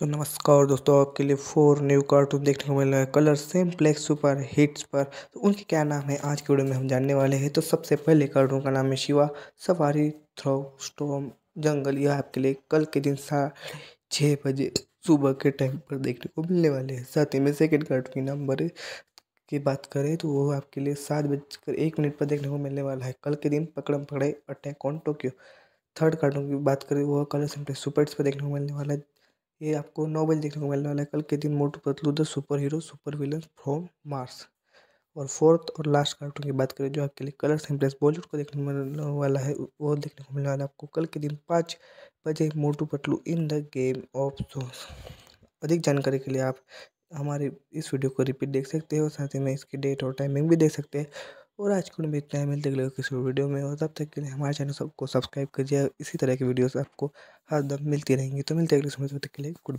तो नमस्कार दोस्तों आपके लिए फोर न्यू कार्टून देखने को मिल रहा है Colors Cineplex super hits पर तो उनके क्या नाम है आज के वीडियो में हम जानने वाले हैं तो सबसे पहले कार्टून का नाम है शिवा सवारी थ्रो स्टोम जंगल यह आपके लिए कल के दिन साढ़े छः बजे सुबह के टाइम पर देखने को मिलने वाले हैं साथ ही में सेकेंड कार्टून के नंबर की बात करें तो वो आपके लिए सात बजकर एक मिनट पर देखने को मिलने वाला है कल के दिन Pakdam Pakdai attack on Tokyo third cartoon की बात करें वो कलर प्लेक्स सुपर हिट्स पर देखने को मिलने वाला है ये आपको नौ बजे देखने को मिलने वाला है कल के दिन Motu Patlu the super hero super villain from Mars और फोर्थ और लास्ट कार्टून की बात करें जो आपके लिए कलर्स एंड प्लस बॉलीवुड को देखने को मिलने वाला है वो देखने को मिलने वाला है आपको कल के दिन पाँच बजे Motu Patlu in the game of जो अधिक जानकारी के लिए आप हमारे इस वीडियो को रिपीट देख सकते हैं और साथ ही में इसकी डेट और टाइमिंग भी देख सकते हैं और आज में इतना ही मिलते अगले किसी वीडियो में और तब तक के लिए हमारे चैनल सबको सब्सक्राइब कर दिया इसी तरह की वीडियोस आपको हर दम मिलती रहेंगी तो मिलते अगले समय तक के लिए गुड